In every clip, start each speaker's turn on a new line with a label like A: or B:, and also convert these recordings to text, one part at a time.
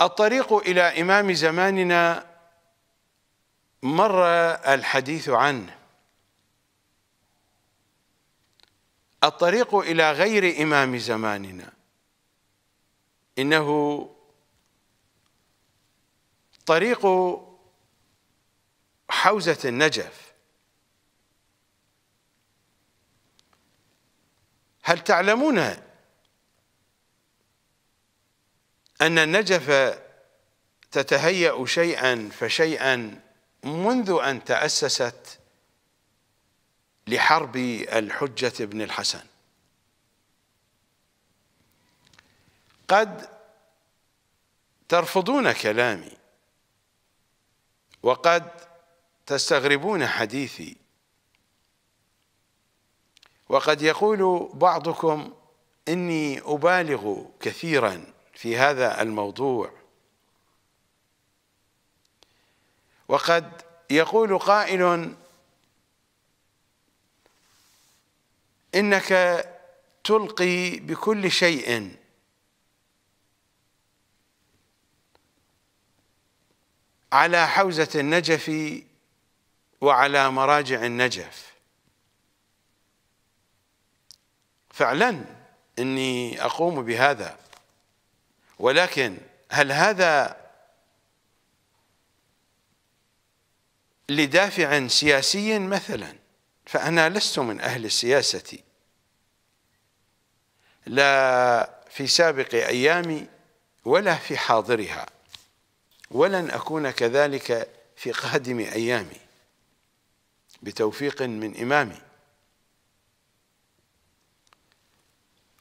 A: الطريق إلى إمام زماننا مر الحديث عنه الطريق إلى غير إمام زماننا إنه طريق حوزة النجف هل تعلمون أن النجف تتهيأ شيئا فشيئا منذ أن تأسست لحرب الحجة بن الحسن قد ترفضون كلامي وقد تستغربون حديثي وقد يقول بعضكم إني أبالغ كثيراً في هذا الموضوع وقد يقول قائل انك تلقي بكل شيء على حوزه النجف وعلى مراجع النجف فعلا اني اقوم بهذا ولكن هل هذا لدافع سياسي مثلا فأنا لست من أهل السياسة لا في سابق أيامي ولا في حاضرها ولن أكون كذلك في قادم أيامي بتوفيق من إمامي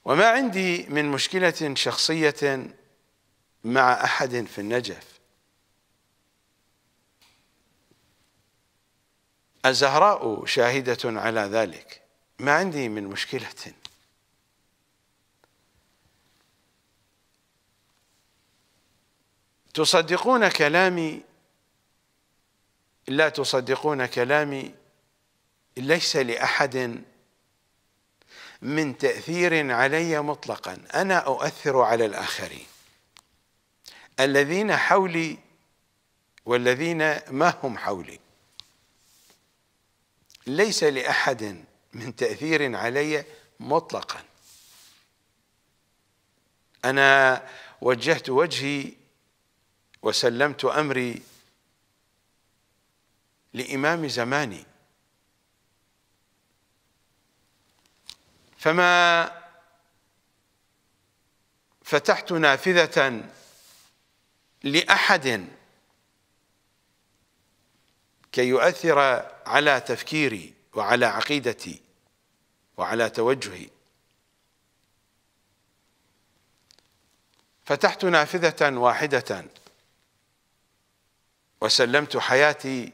A: وما عندي من مشكلة شخصية مع أحد في النجف الزهراء شاهدة على ذلك ما عندي من مشكلة تصدقون كلامي لا تصدقون كلامي ليس لأحد من تأثير علي مطلقا أنا أؤثر على الآخرين الذين حولي والذين ما هم حولي ليس لأحد من تأثير علي مطلقا أنا وجهت وجهي وسلمت أمري لإمام زماني فما فتحت نافذة لأحد كي يؤثر على تفكيري وعلى عقيدتي وعلى توجهي فتحت نافذة واحدة وسلمت حياتي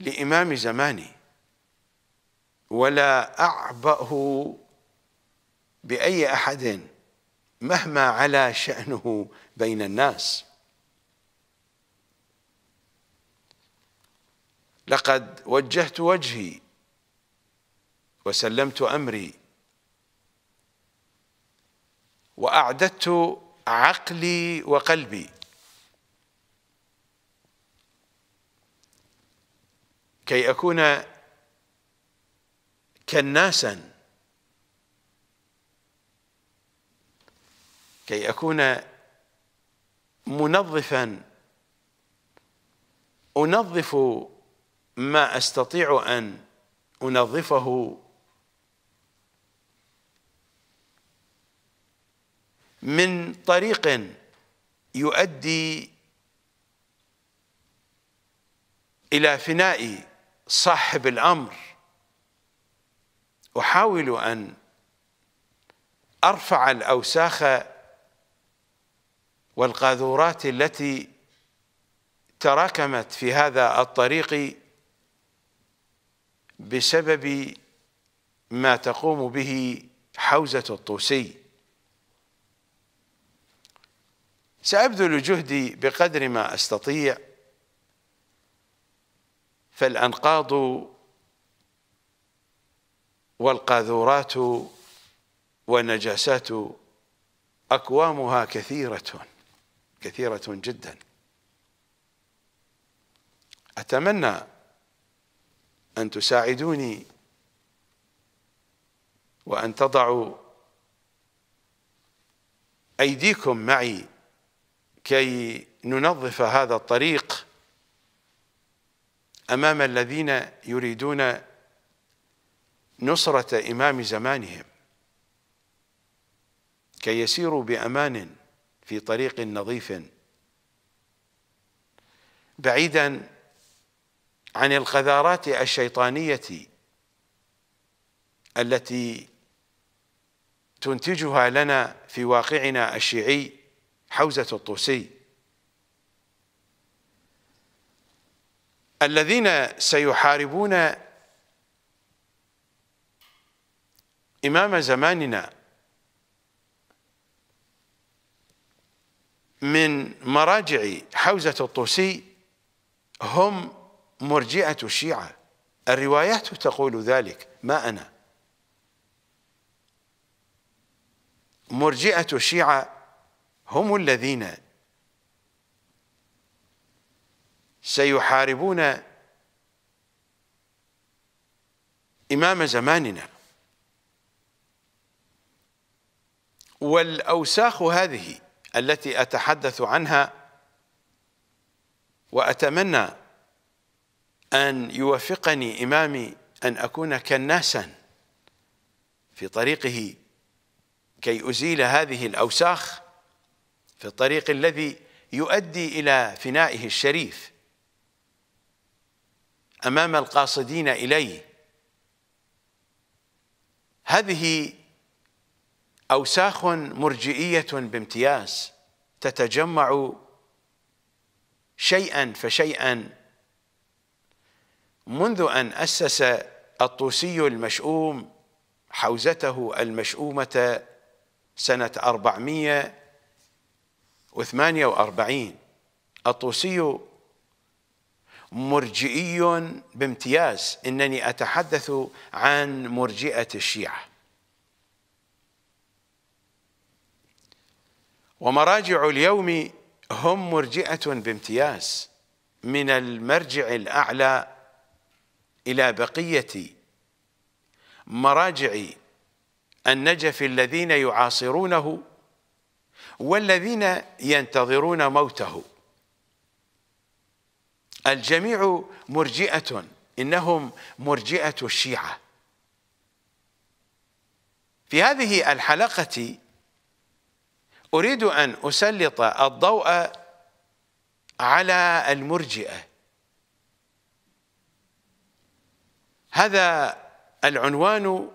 A: لإمام زماني ولا أعبأه بأي أحد مهما علا شأنه بين الناس لقد وجهت وجهي وسلمت أمري وأعددت عقلي وقلبي كي أكون كناساً كي أكون منظفا أنظف ما أستطيع أن أنظفه من طريق يؤدي إلى فناء صاحب الأمر أحاول أن أرفع الأوساخ والقاذورات التي تراكمت في هذا الطريق بسبب ما تقوم به حوزة الطوسي سأبذل جهدي بقدر ما أستطيع فالأنقاض والقاذورات والنجاسات أكوامها كثيرة كثيرة جدا أتمنى أن تساعدوني وأن تضعوا أيديكم معي كي ننظف هذا الطريق أمام الذين يريدون نصرة إمام زمانهم كي يسيروا بأمان في طريق نظيف بعيدا عن الخذارات الشيطانيه التي تنتجها لنا في واقعنا الشيعي حوزه الطوسي الذين سيحاربون امام زماننا من مراجع حوزة الطوسي هم مرجئة الشيعة الروايات تقول ذلك ما أنا مرجئة الشيعة هم الذين سيحاربون إمام زماننا والأوساخ هذه التي اتحدث عنها واتمنى ان يوفقني امامي ان اكون كناسا في طريقه كي ازيل هذه الاوساخ في الطريق الذي يؤدي الى فنائه الشريف امام القاصدين اليه هذه أوساخ مرجئية بامتياز تتجمع شيئا فشيئا منذ أن أسس الطوسي المشؤوم حوزته المشؤومة سنة 448 الطوسي مرجئي بامتياز إنني أتحدث عن مرجئة الشيعة ومراجع اليوم هم مرجئة بامتياز من المرجع الأعلى إلى بقية مراجع النجف الذين يعاصرونه والذين ينتظرون موته الجميع مرجئة إنهم مرجئة الشيعة في هذه الحلقة أريد أن أسلط الضوء على المرجئة هذا العنوان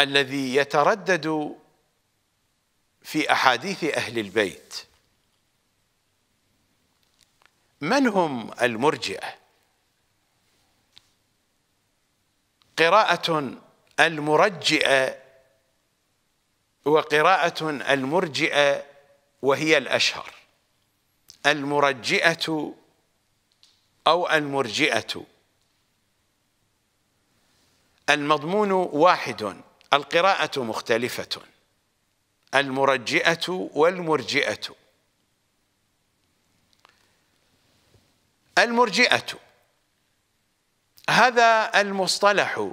A: الذي يتردد في أحاديث أهل البيت من هم المرجئة؟ قراءة المرجئة وقراءة المرجئة وهي الأشهر المرجئة أو المرجئة المضمون واحد القراءة مختلفة المرجئة والمرجئة المرجئة هذا المصطلح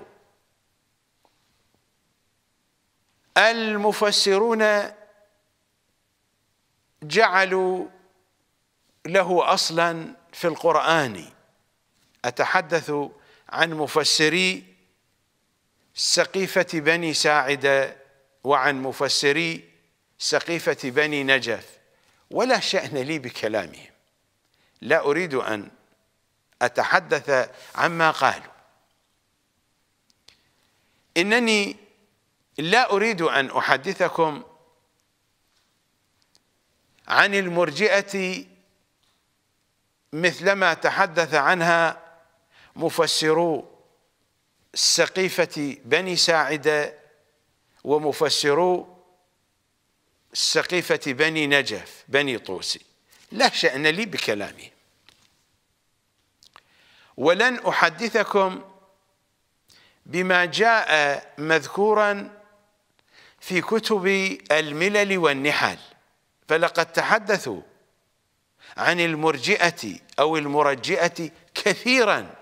A: المفسرون جعلوا له اصلا في القران اتحدث عن مفسري سقيفه بني ساعده وعن مفسري سقيفه بني نجف ولا شان لي بكلامهم لا اريد ان اتحدث عما قالوا انني لا أريد أن أحدثكم عن المرجئة مثلما تحدث عنها مفسرو سقيفة بني ساعدة ومفسرو سقيفة بني نجف بني طوسي لا شأن لي بكلامهم ولن أحدثكم بما جاء مذكوراً في كتب الملل والنحل فلقد تحدثوا عن المرجئة أو المرجئة كثيرا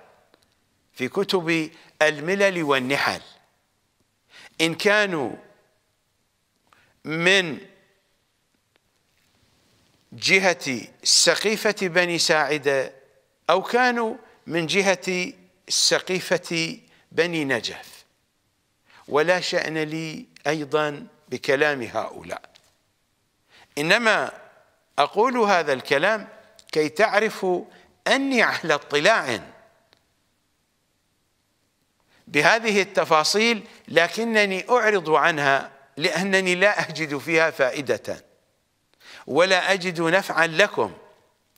A: في كتب الملل والنحل إن كانوا من جهة سقيفة بني ساعدة أو كانوا من جهة سقيفة بني نجف ولا شأن لي أيضا بكلام هؤلاء إنما أقول هذا الكلام كي تعرفوا أني على اطلاع بهذه التفاصيل لكنني أعرض عنها لأنني لا أجد فيها فائدة ولا أجد نفعا لكم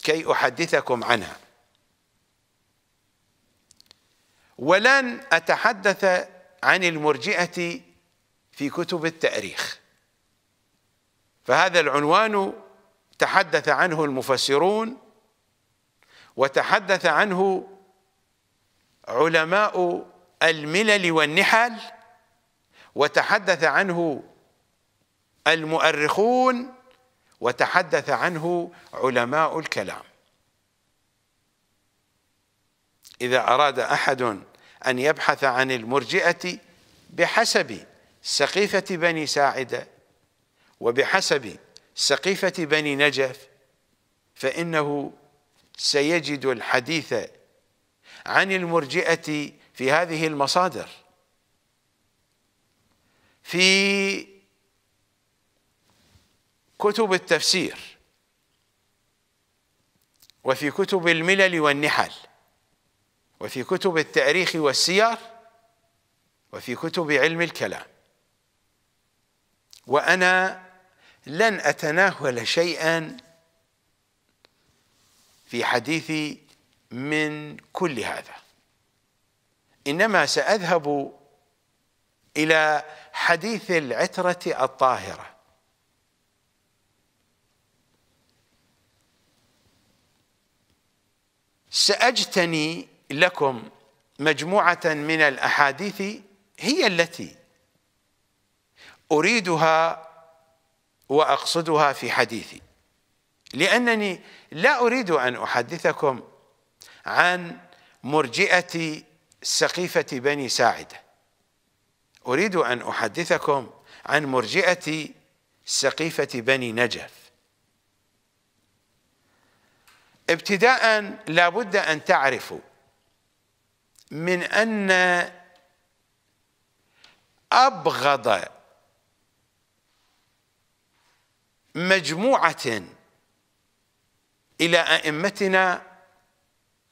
A: كي أحدثكم عنها ولن أتحدث عن المرجئة في كتب التاريخ فهذا العنوان تحدث عنه المفسرون وتحدث عنه علماء الملل والنحل وتحدث عنه المؤرخون وتحدث عنه علماء الكلام إذا أراد أحد أن يبحث عن المرجئة بحسب سقيفة بني ساعدة وبحسب سقيفة بني نجف فإنه سيجد الحديث عن المرجئة في هذه المصادر في كتب التفسير وفي كتب الملل والنحل وفي كتب التاريخ والسير وفي كتب علم الكلام وأنا لن أتناول شيئا في حديثي من كل هذا إنما سأذهب إلى حديث العترة الطاهرة سأجتني لكم مجموعة من الأحاديث هي التي أريدها وأقصدها في حديثي لأنني لا أريد أن أحدثكم عن مرجئة سقيفة بني ساعدة أريد أن أحدثكم عن مرجئة سقيفة بني نجف ابتداء لابد أن تعرفوا من أن أبغض مجموعة إلى أئمتنا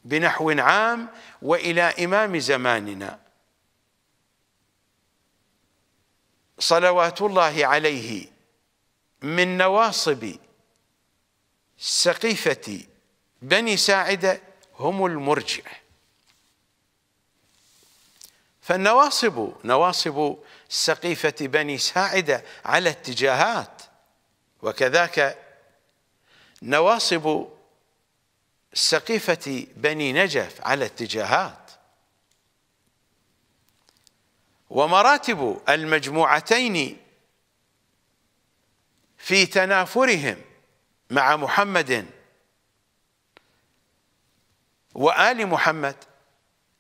A: بنحو عام وإلى إمام زماننا صلوات الله عليه من نواصب سقيفة بني ساعدة هم المرجع فالنواصب نواصب سقيفة بني ساعدة على اتجاهات وكذاك نواصب سقيفة بني نجف على اتجاهات ومراتب المجموعتين في تنافرهم مع محمد وآل محمد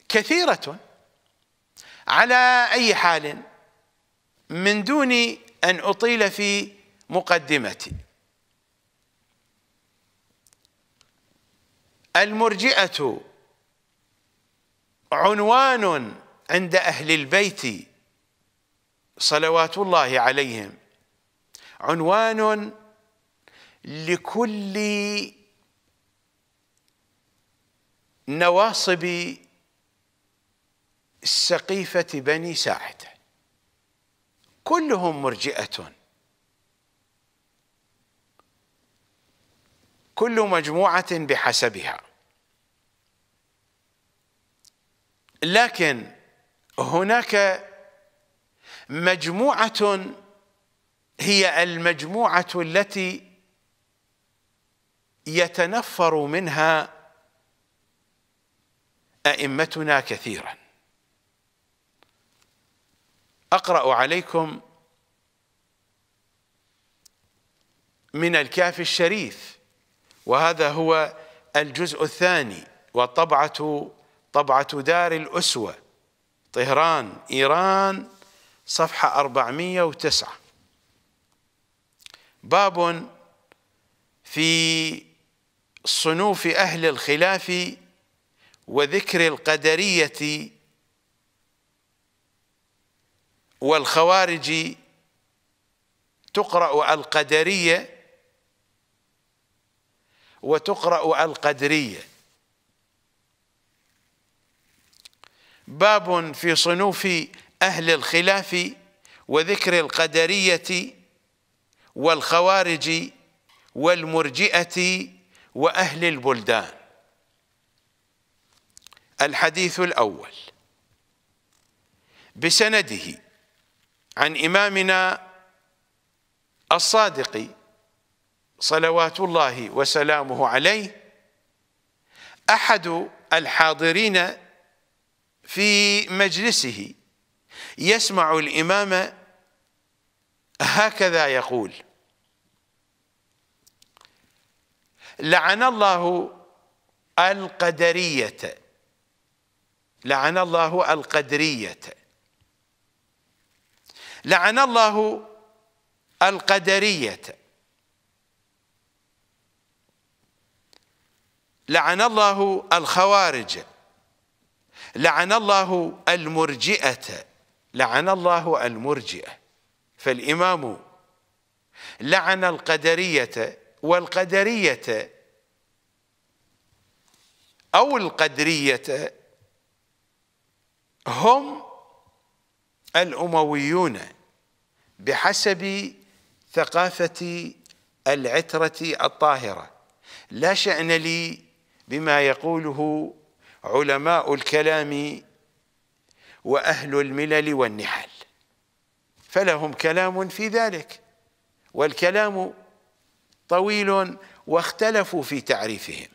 A: كثيرة على أي حال من دون أن أطيل في مقدمتي المرجئة عنوان عند أهل البيت صلوات الله عليهم عنوان لكل نواصب سقيفة بني ساعدة كلهم مرجئة كل مجموعة بحسبها لكن هناك مجموعة هي المجموعة التي يتنفر منها أئمتنا كثيرا أقرأ عليكم من الكاف الشريف وهذا هو الجزء الثاني وطبعة طبعة دار الأسوة طهران إيران صفحة 409 باب في صنوف أهل الخلاف وذكر القدرية والخوارج تقرأ القدرية وتقرأ القدرية باب في صنوف أهل الخلاف وذكر القدرية والخوارج والمرجئة وأهل البلدان الحديث الأول بسنده عن إمامنا الصادق صلوات الله وسلامه عليه احد الحاضرين في مجلسه يسمع الامام هكذا يقول لعن الله القدريه لعن الله القدريه لعن الله القدريه لعن الله الخوارج لعن الله المرجئة لعن الله المرجئة فالإمام لعن القدرية والقدرية أو القدرية هم الأمويون بحسب ثقافة العترة الطاهرة لا شأن لي بما يقوله علماء الكلام وأهل الملل والنحل فلهم كلام في ذلك والكلام طويل واختلفوا في تعريفهم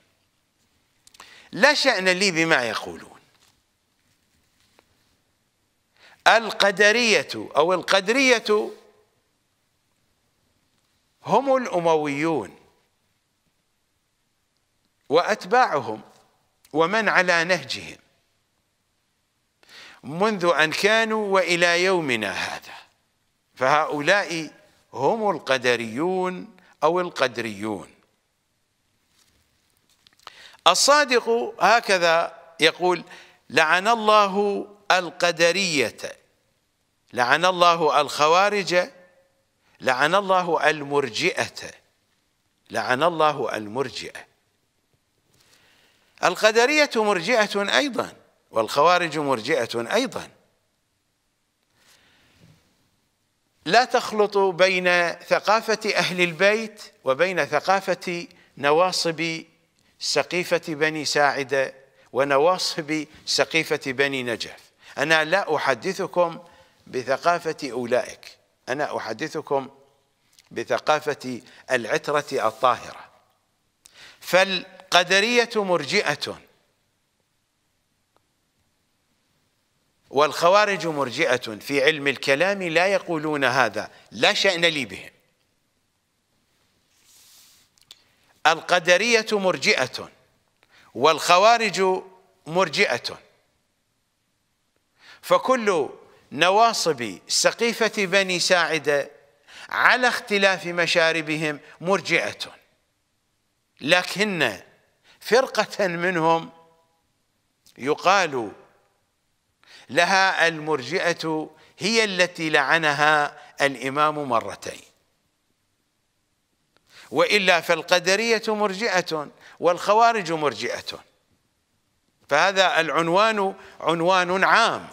A: لا شأن لي بما يقولون القدرية أو القدرية هم الأمويون وأتباعهم ومن على نهجهم منذ أن كانوا وإلى يومنا هذا فهؤلاء هم القدريون أو القدريون الصادق هكذا يقول لعن الله القدرية لعن الله الخوارج لعن الله المرجئة لعن الله المرجئة القدرية مرجئة أيضا والخوارج مرجئة أيضا لا تخلط بين ثقافة أهل البيت وبين ثقافة نواصب سقيفة بني ساعدة ونواصب سقيفة بني نجف أنا لا أحدثكم بثقافة أولئك أنا أحدثكم بثقافة العترة الطاهرة فال القدرية مرجئة والخوارج مرجئة في علم الكلام لا يقولون هذا لا شأن لي بهم القدرية مرجئة والخوارج مرجئة فكل نواصب سقيفة بني ساعدة على اختلاف مشاربهم مرجئة لكن فرقة منهم يقال لها المرجئة هي التي لعنها الإمام مرتين وإلا فالقدرية مرجئة والخوارج مرجئة فهذا العنوان عنوان عام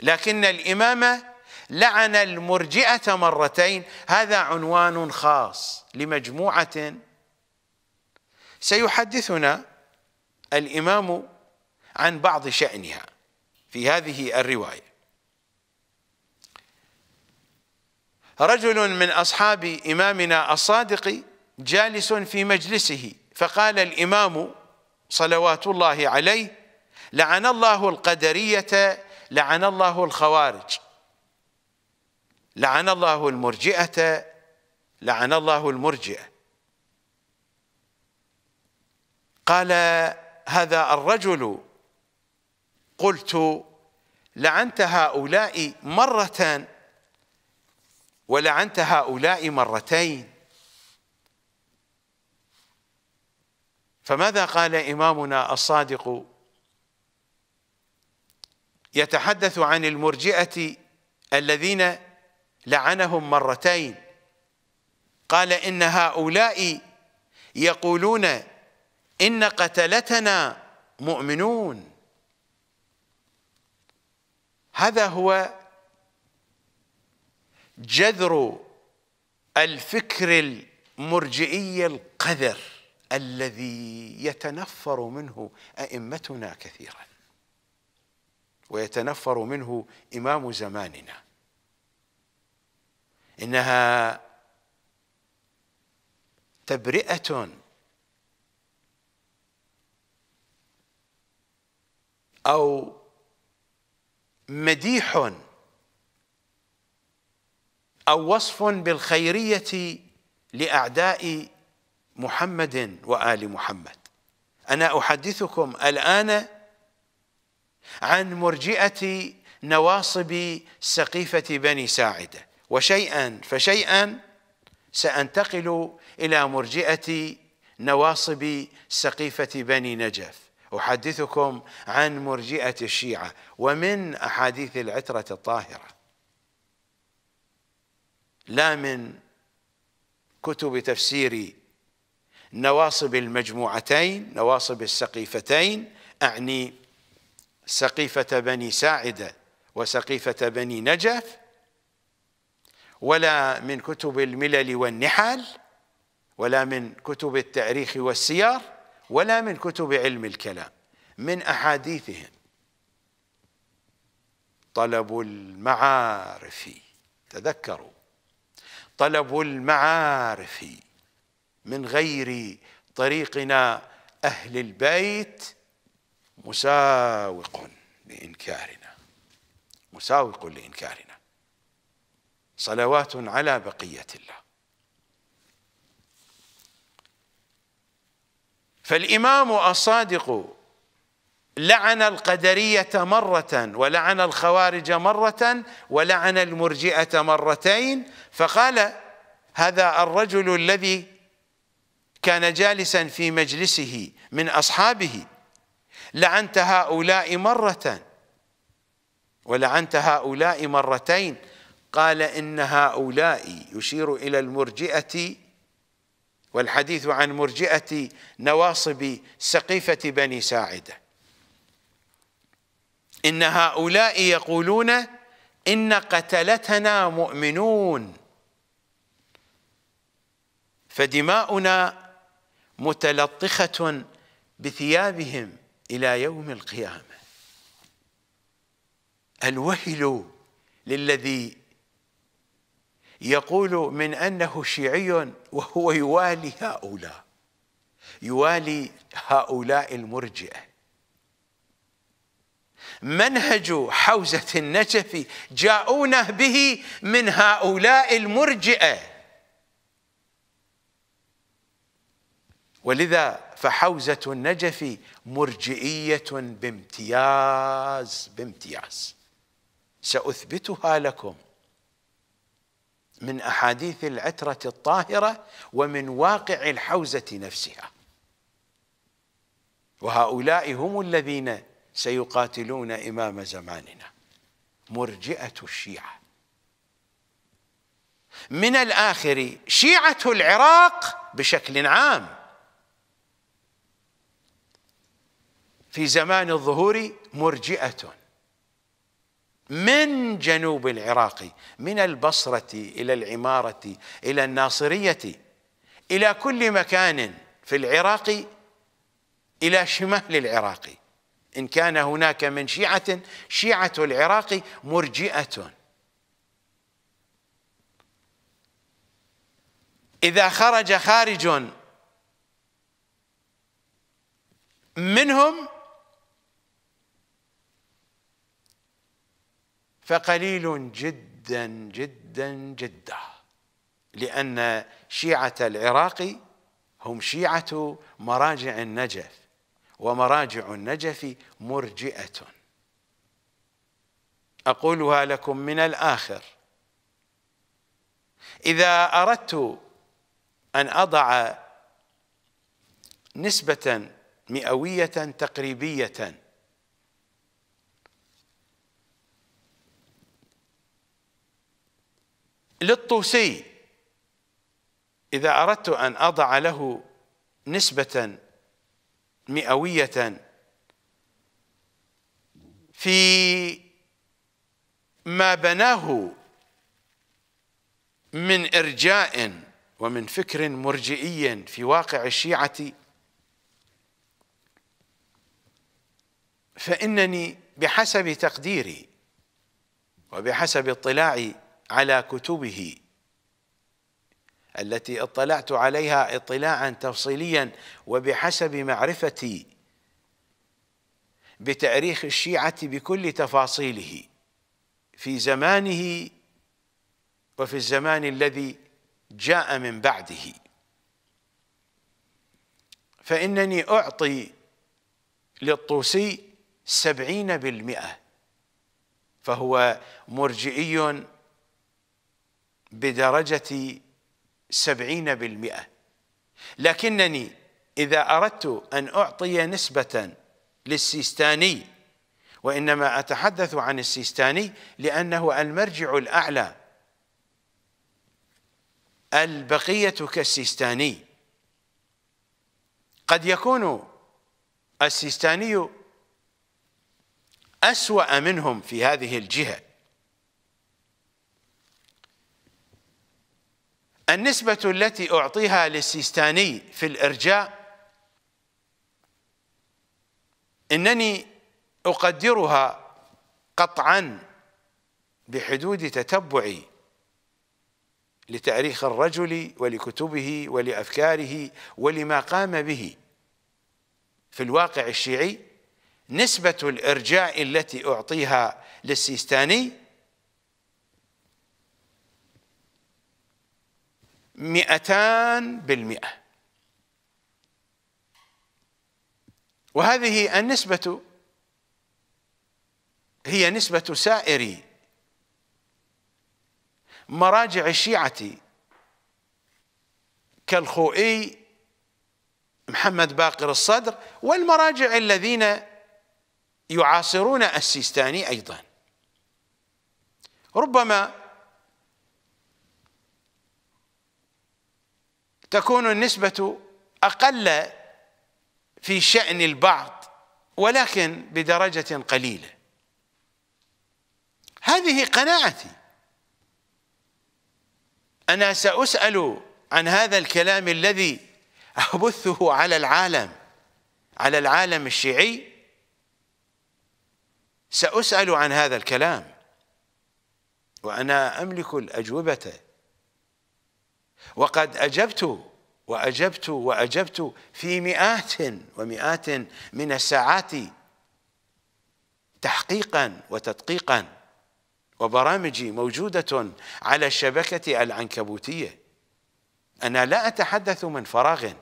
A: لكن الإمامة لعن المرجئة مرتين هذا عنوان خاص لمجموعة سيحدثنا الإمام عن بعض شأنها في هذه الرواية رجل من أصحاب إمامنا الصادق جالس في مجلسه فقال الإمام صلوات الله عليه لعن الله القدرية لعن الله الخوارج لعن الله المرجئة لعن الله المرجئة قال هذا الرجل قلت لعنت هؤلاء مرة ولعنت هؤلاء مرتين فماذا قال إمامنا الصادق يتحدث عن المرجئة الذين لعنهم مرتين قال إن هؤلاء يقولون إن قتلتنا مؤمنون هذا هو جذر الفكر المرجئي القذر الذي يتنفر منه أئمتنا كثيرا ويتنفر منه إمام زماننا إنها تبرئة أو مديح أو وصف بالخيرية لأعداء محمد وآل محمد أنا أحدثكم الآن عن مرجئة نواصب سقيفة بني ساعدة وشيئا فشيئا سأنتقل إلى مرجئة نواصب سقيفة بني نجف أحدثكم عن مرجئة الشيعة ومن أحاديث العترة الطاهرة لا من كتب تفسير نواصب المجموعتين نواصب السقيفتين أعني سقيفة بني ساعدة وسقيفة بني نجف ولا من كتب الملل والنحل ولا من كتب التاريخ والسير ولا من كتب علم الكلام من أحاديثهم طلب المعارف تذكروا طلب المعارف من غير طريقنا أهل البيت مساوق لإنكارنا مساوق لإنكارنا صلوات على بقية الله فالإمام الصادق لعن القدرية مرة ولعن الخوارج مرة ولعن المرجئة مرتين فقال هذا الرجل الذي كان جالسا في مجلسه من أصحابه لعنت هؤلاء مرة ولعنت هؤلاء مرتين قال إن هؤلاء يشير إلى المرجئة والحديث عن مرجئة نواصب سقيفة بني ساعدة إن هؤلاء يقولون إن قتلتنا مؤمنون فدماؤنا متلطخة بثيابهم إلى يوم القيامة الوهل للذي يقول من أنه شيعي وهو يوالي هؤلاء يوالي هؤلاء المرجئة منهج حوزة النجف جاءونا به من هؤلاء المرجئة ولذا فحوزة النجف مرجئية بامتياز بامتياز سأثبتها لكم من أحاديث العترة الطاهرة ومن واقع الحوزة نفسها وهؤلاء هم الذين سيقاتلون إمام زماننا مرجئة الشيعة من الآخر شيعة العراق بشكل عام في زمان الظهور مرجئة من جنوب العراق من البصرة إلى العمارة إلى الناصرية إلى كل مكان في العراق إلى شمال العراق إن كان هناك من شيعة شيعة العراق مرجئة إذا خرج خارج منهم فقليل جدا جدا جدا لأن شيعة العراق هم شيعة مراجع النجف ومراجع النجف مرجئة أقولها لكم من الآخر إذا أردت أن أضع نسبة مئوية تقريبية للطوسي إذا أردت أن أضع له نسبة مئوية في ما بناه من إرجاء ومن فكر مرجئي في واقع الشيعة فإنني بحسب تقديري وبحسب اطلاعي على كتبه التي اطلعت عليها اطلاعا تفصيليا وبحسب معرفتي بتاريخ الشيعة بكل تفاصيله في زمانه وفي الزمان الذي جاء من بعده فإنني أعطي للطوسي سبعين بالمئة فهو مرجئي بدرجة سبعين بالمئة لكنني إذا أردت أن أعطي نسبة للسيستاني وإنما أتحدث عن السيستاني لأنه المرجع الأعلى البقية كالسيستاني قد يكون السيستاني أسوأ منهم في هذه الجهة النسبة التي أعطيها للسيستاني في الإرجاء إنني أقدرها قطعا بحدود تتبعي لتاريخ الرجل ولكتبه ولأفكاره ولما قام به في الواقع الشيعي نسبة الإرجاء التي أعطيها للسيستاني مئتان بالمئة وهذه النسبة هي نسبة سائر مراجع الشيعة كالخوئي محمد باقر الصدر والمراجع الذين يعاصرون السيستاني أيضا ربما تكون النسبة أقل في شأن البعض ولكن بدرجة قليلة هذه قناعتي أنا سأسأل عن هذا الكلام الذي أبثه على العالم على العالم الشيعي سأسأل عن هذا الكلام وأنا أملك الأجوبة وقد أجبت وأجبت وأجبت في مئات ومئات من الساعات تحقيقا وتدقيقا وبرامجي موجودة على الشبكة العنكبوتية أنا لا أتحدث من فراغ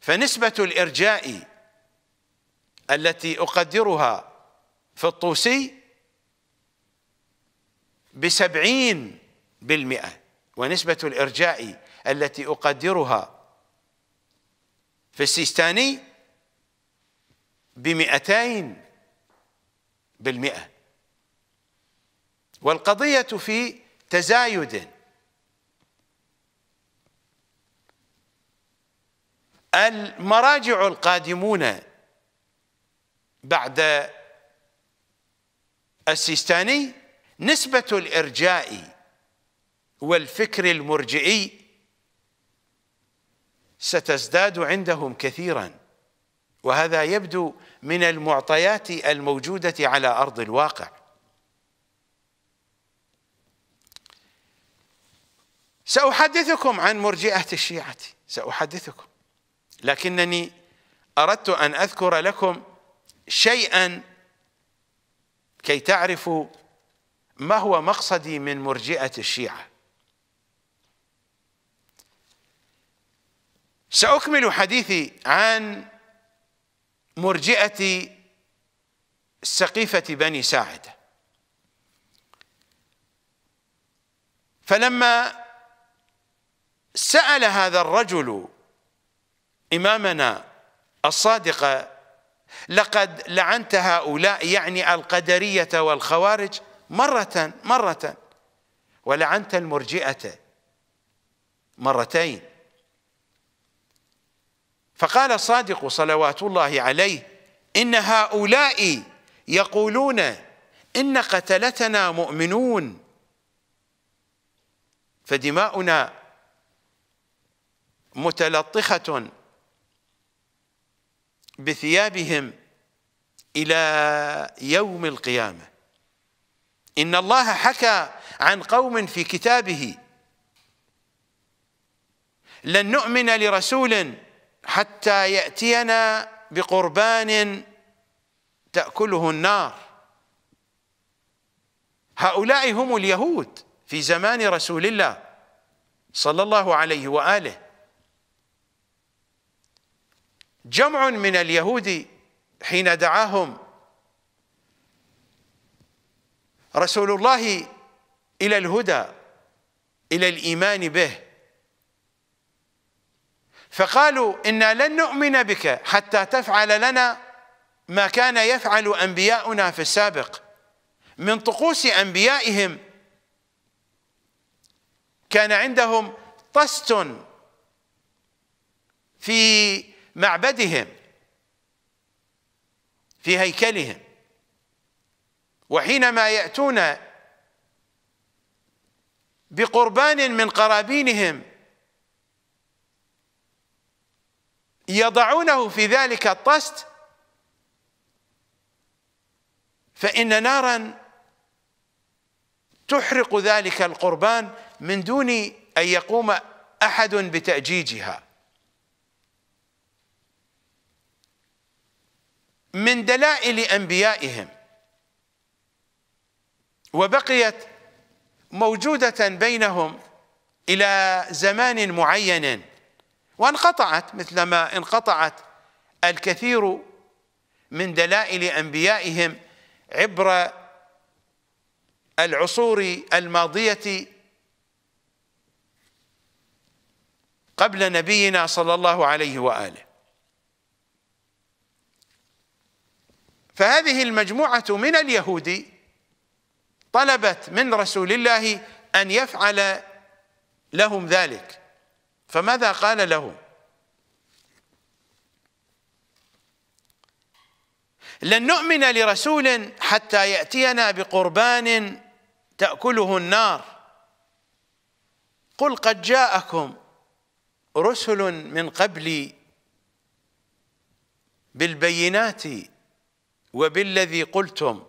A: فنسبة الإرجاء التي أقدرها في الطوسي بسبعين بالمئة ونسبة الإرجاء التي أقدرها في السيستاني بمئتين بالمئة والقضية في تزايد المراجع القادمون بعد السيستاني نسبة الإرجاء والفكر المرجئي ستزداد عندهم كثيرا وهذا يبدو من المعطيات الموجودة على أرض الواقع سأحدثكم عن مرجئة الشيعة سأحدثكم لكنني أردت أن أذكر لكم شيئا كي تعرفوا ما هو مقصدي من مرجئة الشيعة سأكمل حديثي عن مرجئة سقيفة بني ساعدة فلما سأل هذا الرجل إمامنا الصادق لقد لعنت هؤلاء يعني القدرية والخوارج مرة مرة ولعنت المرجئة مرتين فقال الصادق صلوات الله عليه إن هؤلاء يقولون إن قتلتنا مؤمنون فدماؤنا متلطخة بثيابهم إلى يوم القيامة إن الله حكى عن قوم في كتابه لن نؤمن لرسول حتى ياتينا بقربان تاكله النار هؤلاء هم اليهود في زمان رسول الله صلى الله عليه واله جمع من اليهود حين دعاهم رسول الله الى الهدى الى الايمان به فقالوا إنا لن نؤمن بك حتى تفعل لنا ما كان يفعل أنبياؤنا في السابق من طقوس أنبيائهم كان عندهم طست في معبدهم في هيكلهم وحينما يأتون بقربان من قرابينهم يضعونه في ذلك الطست فإن نارا تحرق ذلك القربان من دون أن يقوم أحد بتأجيجها من دلائل أنبيائهم وبقيت موجودة بينهم إلى زمان معين وانقطعت مثلما انقطعت الكثير من دلائل انبيائهم عبر العصور الماضيه قبل نبينا صلى الله عليه واله فهذه المجموعه من اليهود طلبت من رسول الله ان يفعل لهم ذلك فماذا قال له لن نؤمن لرسول حتى يأتينا بقربان تأكله النار قل قد جاءكم رسل من قبلي بالبينات وبالذي قلتم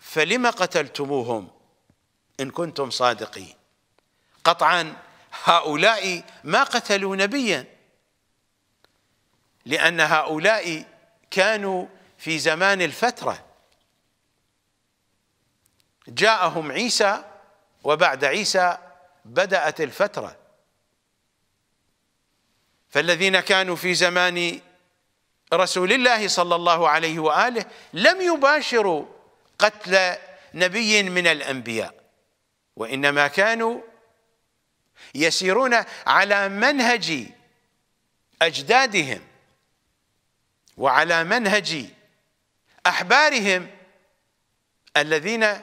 A: فلم قتلتموهم إن كنتم صادقين قطعا هؤلاء ما قتلوا نبيا لأن هؤلاء كانوا في زمان الفترة جاءهم عيسى وبعد عيسى بدأت الفترة فالذين كانوا في زمان رسول الله صلى الله عليه وآله لم يباشروا قتل نبي من الأنبياء وإنما كانوا يسيرون على منهج أجدادهم وعلى منهج أحبارهم الذين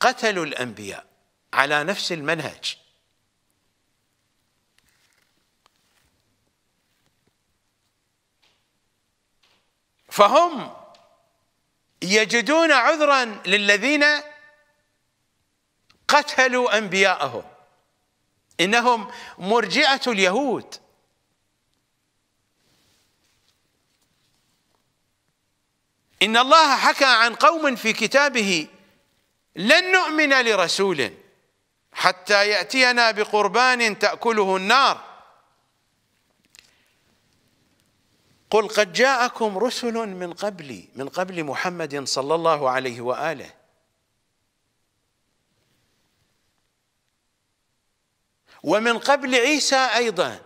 A: قتلوا الأنبياء على نفس المنهج فهم يجدون عذرا للذين قتلوا أنبياءهم إنهم مرجئة اليهود إن الله حكى عن قوم في كتابه لن نؤمن لرسول حتى يأتينا بقربان تأكله النار قل قد جاءكم رسل من قبلي من قبل محمد صلى الله عليه واله ومن قبل عيسى أيضا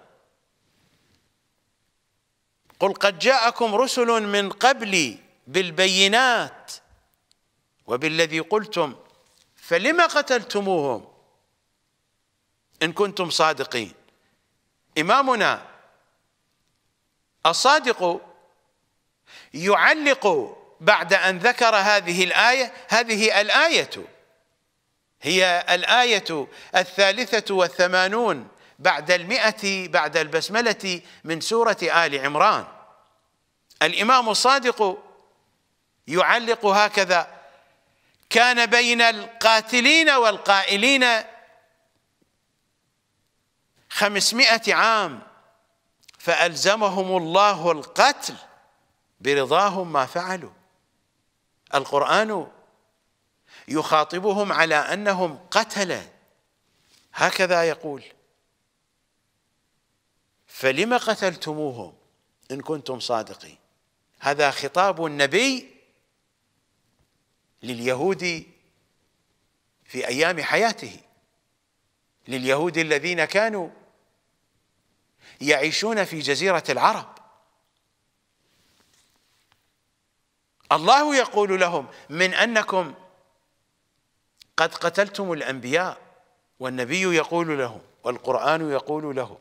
A: قل قد جاءكم رسل من قبلي بالبينات وبالذي قلتم فلما قتلتموهم إن كنتم صادقين إمامنا الصادق يعلق بعد أن ذكر هذه الآية هذه الآية هي الآية الثالثة والثمانون بعد المئة بعد البسملة من سورة آل عمران الإمام الصادق يعلق هكذا كان بين القاتلين والقائلين خمسمائة عام فألزمهم الله القتل برضاهم ما فعلوا القرآن يخاطبهم على انهم قتله هكذا يقول فلم قتلتموهم ان كنتم صادقين هذا خطاب النبي لليهود في ايام حياته لليهود الذين كانوا يعيشون في جزيره العرب الله يقول لهم من انكم قد قتلتم الأنبياء والنبي يقول لهم والقرآن يقول لهم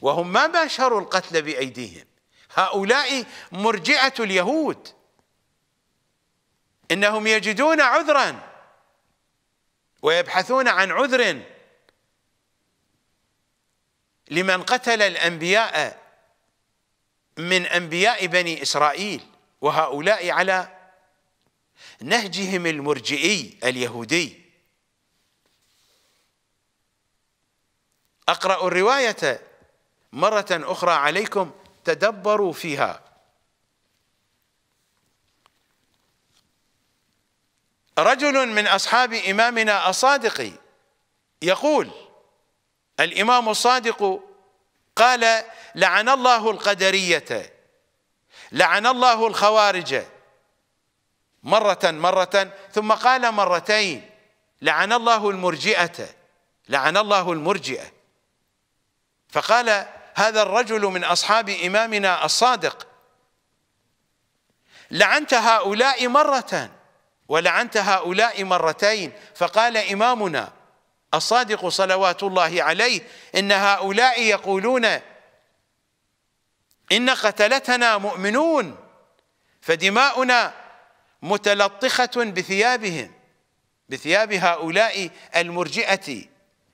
A: وهم ما باشروا القتل بأيديهم هؤلاء مرجعة اليهود إنهم يجدون عذرا ويبحثون عن عذر لمن قتل الأنبياء من أنبياء بني إسرائيل وهؤلاء على نهجهم المرجئي اليهودي أقرأ الرواية مرة أخرى عليكم تدبروا فيها رجل من أصحاب إمامنا الصادق يقول الإمام الصادق قال لعن الله القدرية لعن الله الخوارج مرة مرة ثم قال مرتين لعن الله المرجئة لعن الله المرجئة فقال هذا الرجل من أصحاب إمامنا الصادق لعنت هؤلاء مرة ولعنت هؤلاء مرتين فقال إمامنا الصادق صلوات الله عليه إن هؤلاء يقولون إن قتلتنا مؤمنون فدماؤنا متلطخة بثيابهم بثياب هؤلاء المرجئة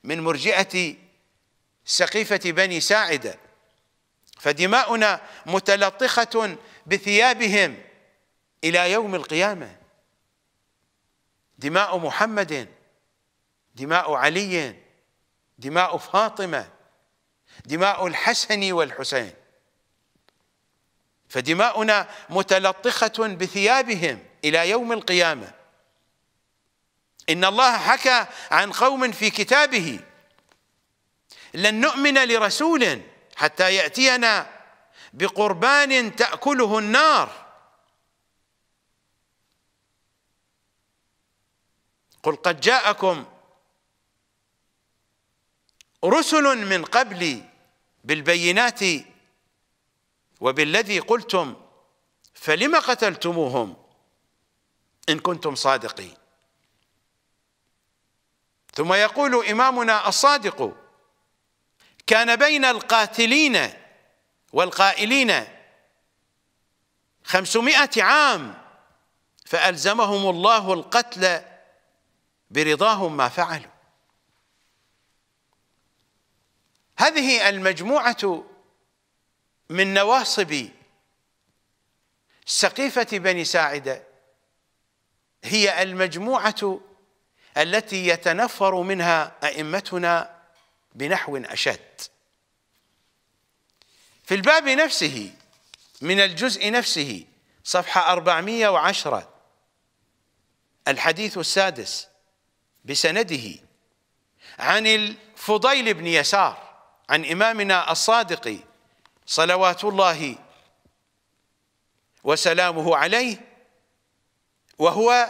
A: من مرجئة سقيفة بني ساعدة فدماؤنا متلطخة بثيابهم إلى يوم القيامة دماء محمد دماء علي دماء فاطمة دماء الحسن والحسين فدماؤنا متلطخة بثيابهم إلى يوم القيامة إن الله حكى عن قوم في كتابه لن نؤمن لرسول حتى يأتينا بقربان تأكله النار قل قد جاءكم رسل من قبلي بالبينات وبالذي قلتم فلم قتلتموهم إن كنتم صادقين ثم يقول إمامنا الصادق كان بين القاتلين والقائلين خمسمائة عام فألزمهم الله القتل برضاهم ما فعلوا هذه المجموعة من نواصب سقيفة بني ساعدة هي المجموعة التي يتنفر منها أئمتنا بنحو أشد في الباب نفسه من الجزء نفسه صفحة 410 الحديث السادس بسنده عن الفضيل بن يسار عن إمامنا الصادق صلوات الله وسلامه عليه وهو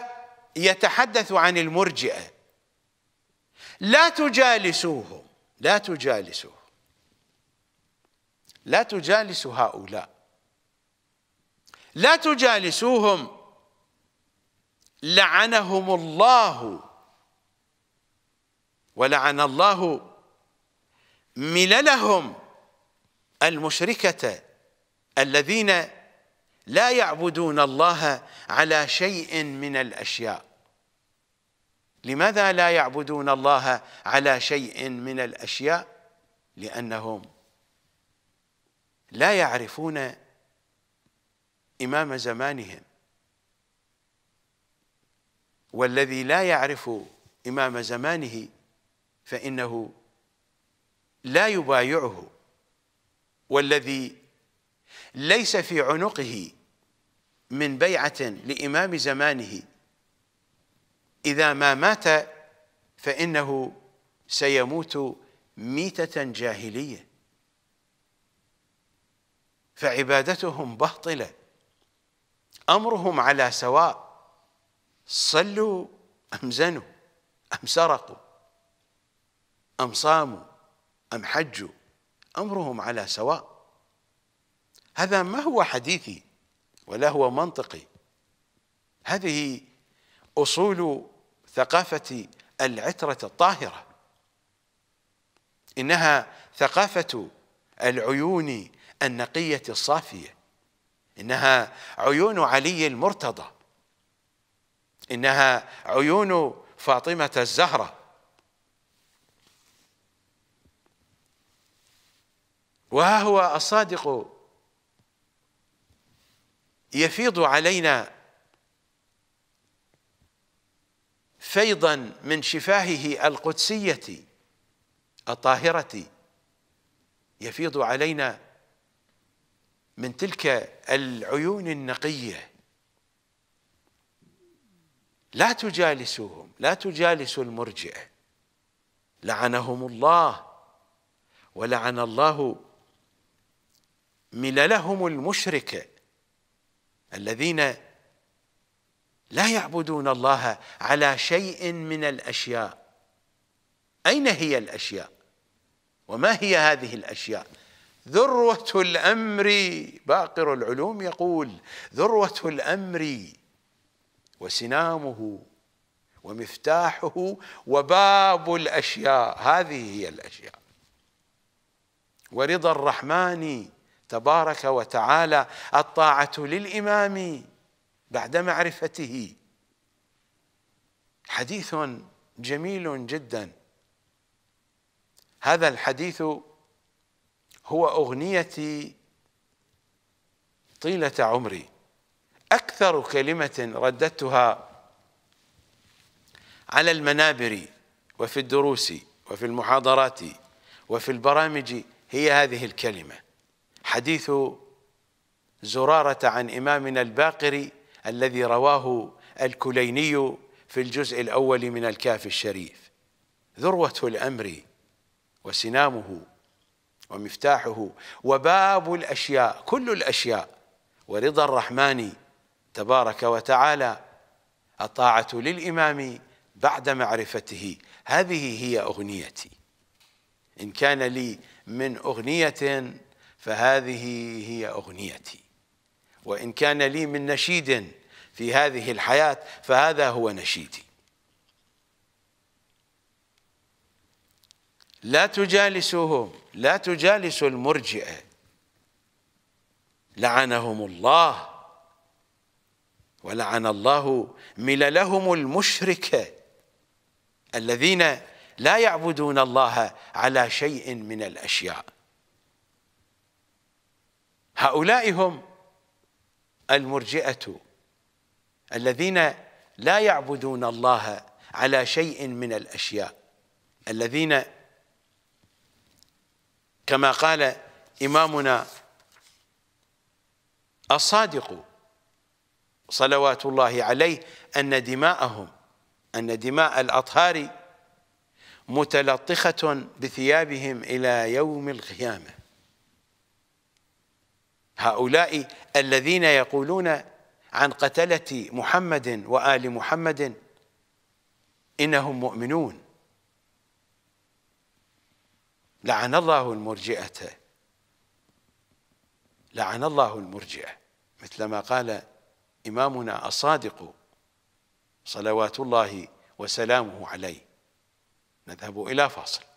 A: يتحدث عن المرجئه لا تجالسوهم لا تجالسوهم لا تجالسوا هؤلاء لا تجالسوهم لعنهم الله ولعن الله مللهم المشركه الذين لا يعبدون الله على شيء من الأشياء لماذا لا يعبدون الله على شيء من الأشياء لأنهم لا يعرفون إمام زمانهم والذي لا يعرف إمام زمانه فإنه لا يبايعه والذي ليس في عنقه من بيعة لإمام زمانه إذا ما مات فإنه سيموت ميتة جاهلية فعبادتهم باطلة أمرهم على سواء صلوا أم زنوا أم سرقوا أم صاموا أم حجوا أمرهم على سواء هذا ما هو حديثي ولا هو منطقي هذه أصول ثقافة العترة الطاهرة إنها ثقافة العيون النقية الصافية إنها عيون علي المرتضى إنها عيون فاطمة الزهرة وها هو الصادق يفيض علينا فيضا من شفاهه القدسية الطاهرة يفيض علينا من تلك العيون النقية لا تجالسوهم لا تجالسوا المرجئة لعنهم الله ولعن الله مللهم المشركه الذين لا يعبدون الله على شيء من الأشياء أين هي الأشياء وما هي هذه الأشياء ذروة الأمر باقر العلوم يقول ذروة الأمر وسنامه ومفتاحه وباب الأشياء هذه هي الأشياء ورضا الرحمن تبارك وتعالى الطاعة للإمام بعد معرفته حديث جميل جدا هذا الحديث هو أغنيتي طيلة عمري أكثر كلمة رددتها على المنابر وفي الدروس وفي المحاضرات وفي البرامج هي هذه الكلمة حديث زرارة عن إمامنا الباقري الذي رواه الكليني في الجزء الأول من الكاف الشريف ذروة الأمر وسنامه ومفتاحه وباب الأشياء كل الأشياء ورضا الرحمن تبارك وتعالى الطاعة للإمام بعد معرفته هذه هي أغنيتي إن كان لي من أغنية فهذه هي أغنيتي وإن كان لي من نشيد في هذه الحياة فهذا هو نشيدي لا تجالسوهم لا تجالسوا المرجئة لعنهم الله ولعن الله مللهم المشركة الذين لا يعبدون الله على شيء من الأشياء هؤلاء هم المرجئة الذين لا يعبدون الله على شيء من الأشياء الذين كما قال إمامنا الصادق صلوات الله عليه أن دماءهم أن دماء الأطهار متلطخة بثيابهم إلى يوم القيامة هؤلاء الذين يقولون عن قتلة محمد وآل محمد إنهم مؤمنون لعن الله المرجئة لعن الله المرجئة مثلما قال إمامنا الصادق صلوات الله وسلامه عليه نذهب إلى فاصل